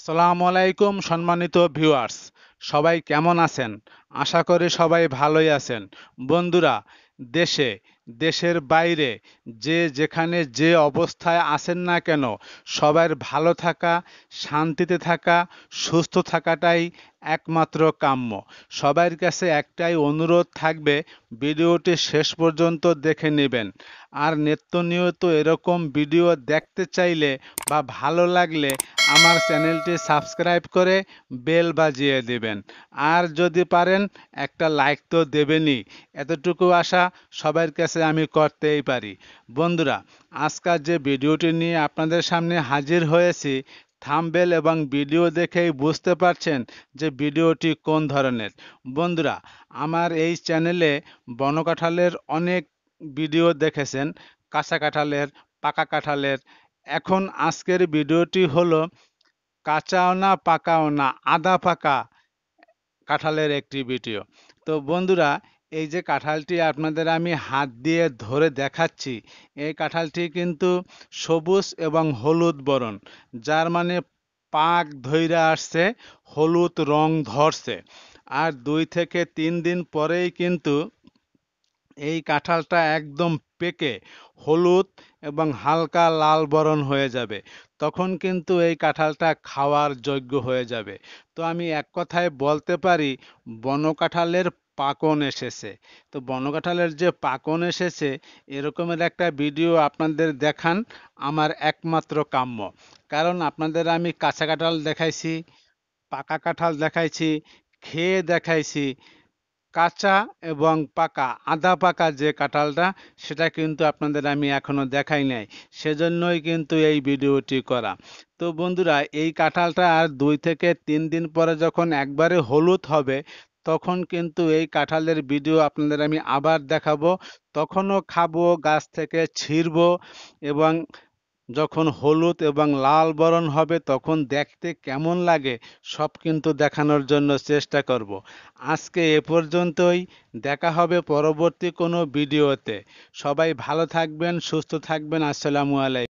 আসসালামু আলাইকুম সম্মানিত ভিউয়ার্স সবাই কেমন আছেন আশা করি সবাই ভালোই আছেন বন্ধুরা দেশে দেশের বাইরে যে যেখানে যে অবস্থায় আছেন না কেন সবার ভালো থাকা শান্তিতে থাকা সুস্থ থাকাটাই একমাত্র কাম্য সবার কাছে একটাই অনুরোধ থাকবে ভিডিওটি শেষ পর্যন্ত দেখে নেবেন আর নিত্য নিয়ত এরকম ভিডিও দেখতে চাইলে বা ভালো লাগলে আমার চ্যানেলটি সাবস্ক্রাইব করে বেল বাজিয়ে দেবেন আর যদি পারেন একটা লাইক তো দেবেনই এতটুকু আশা সবার কাছে কাছে আমি করতেই পারি বন্ধুরা আজকাল যে ভিডিওটি নিয়ে আপনাদের সামনে হাজির হয়েছি থামবেল এবং ভিডিও দেখেই বুঝতে পারছেন যে ভিডিওটি কোন ধরনের বন্ধুরা আমার এই চ্যানেলে বনকাঁঠালের অনেক ভিডিও দেখেছেন কাঁচা কাঁঠালের পাকা কাঁঠালের এখন আজকের ভিডিওটি হলো কাঁচাও না পাকাও না আদা পাকা কাঁঠালের একটি ভিডিও তো বন্ধুরা এই যে কাঁঠালটি আপনাদের আমি হাত দিয়ে ধরে দেখাচ্ছি এই কাঁঠালটি কিন্তু সবুজ এবং হলুদ বরণ যার মানে পাক ধৈরা আসছে হলুদ রং ধরছে আর দুই থেকে তিন দিন পরেই কিন্তু এই কাঁঠালটা একদম পেকে হলুদ এবং হালকা লাল বরণ হয়ে যাবে তখন কিন্তু এই কাঁঠালটা খাওয়ার যোগ্য হয়ে যাবে তো আমি এক কথায় বলতে পারি বনকাঁঠালের পাকন এসেছে তো বনকাঠালের যে পাকন এসেছে এরকমের একটা ভিডিও আপনাদের দেখান আমার একমাত্র কাম্য কারণ আপনাদের আমি কাঁচা কাঁঠাল দেখাইছি পাকা কাঁঠাল দেখাইছি খেয়ে দেখাইছি কাঁচা এবং পাকা আধা পাকা যে কাঁঠালটা সেটা কিন্তু আপনাদের আমি এখনও দেখাই নাই সেজন্যই কিন্তু এই ভিডিওটি করা তো বন্ধুরা এই কাঁঠালটা আর দুই থেকে তিন দিন পরে যখন একবারে হলুদ হবে তখন কিন্তু এই কাঁঠালের ভিডিও আপনাদের আমি আবার দেখাবো তখনও খাবো গাছ থেকে ছিঁড়ব এবং যখন হলুদ এবং লাল বরণ হবে তখন দেখতে কেমন লাগে সব কিন্তু দেখানোর জন্য চেষ্টা করব। আজকে এ পর্যন্তই দেখা হবে পরবর্তী কোনো ভিডিওতে সবাই ভালো থাকবেন সুস্থ থাকবেন আসসালামু আলাইকুম